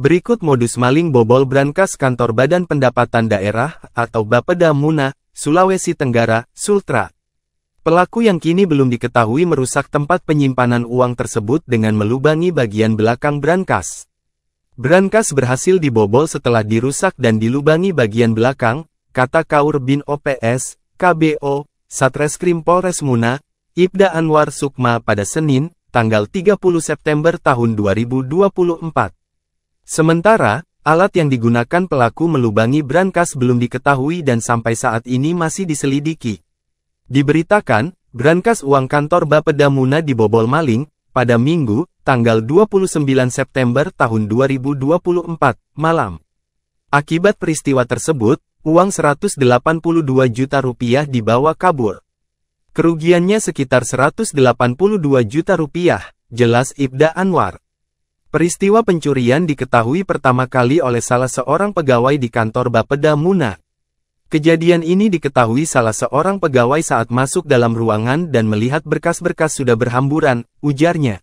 Berikut modus maling bobol brankas kantor Badan Pendapatan Daerah atau Bapeda Muna, Sulawesi Tenggara, Sultra. Pelaku yang kini belum diketahui merusak tempat penyimpanan uang tersebut dengan melubangi bagian belakang brankas. Brankas berhasil dibobol setelah dirusak dan dilubangi bagian belakang, kata Kaur bin OPS, KBO, Satreskrim Polres Muna, Ibda Anwar Sukma pada Senin, tanggal 30 September tahun 2024. Sementara, alat yang digunakan pelaku melubangi brankas belum diketahui dan sampai saat ini masih diselidiki. Diberitakan, brankas uang kantor Bapeda Muna dibobol maling, pada Minggu, tanggal 29 September tahun 2024, malam. Akibat peristiwa tersebut, uang 182 juta rupiah dibawa kabur. Kerugiannya sekitar 182 juta rupiah, jelas Ibda Anwar. Peristiwa pencurian diketahui pertama kali oleh salah seorang pegawai di kantor Bapeda Muna. Kejadian ini diketahui salah seorang pegawai saat masuk dalam ruangan dan melihat berkas-berkas sudah berhamburan, ujarnya.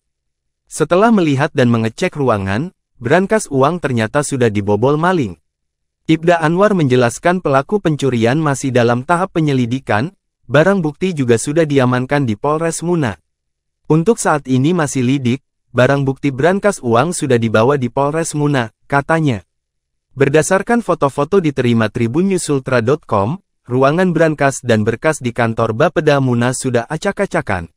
Setelah melihat dan mengecek ruangan, berangkas uang ternyata sudah dibobol maling. Ibda Anwar menjelaskan pelaku pencurian masih dalam tahap penyelidikan, barang bukti juga sudah diamankan di Polres Muna. Untuk saat ini masih lidik, barang bukti berangkas uang sudah dibawa di Polres Muna, katanya. Berdasarkan foto-foto diterima tribunnewsultra.com, ruangan berangkas dan berkas di kantor Bapeda Muna sudah acak-acakan.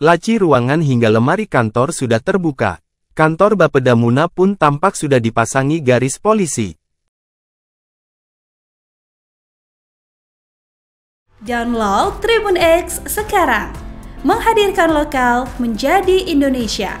Laci ruangan hingga lemari kantor sudah terbuka. Kantor Bapeda Muna pun tampak sudah dipasangi garis polisi. Download Tribun X sekarang. Menghadirkan lokal menjadi Indonesia.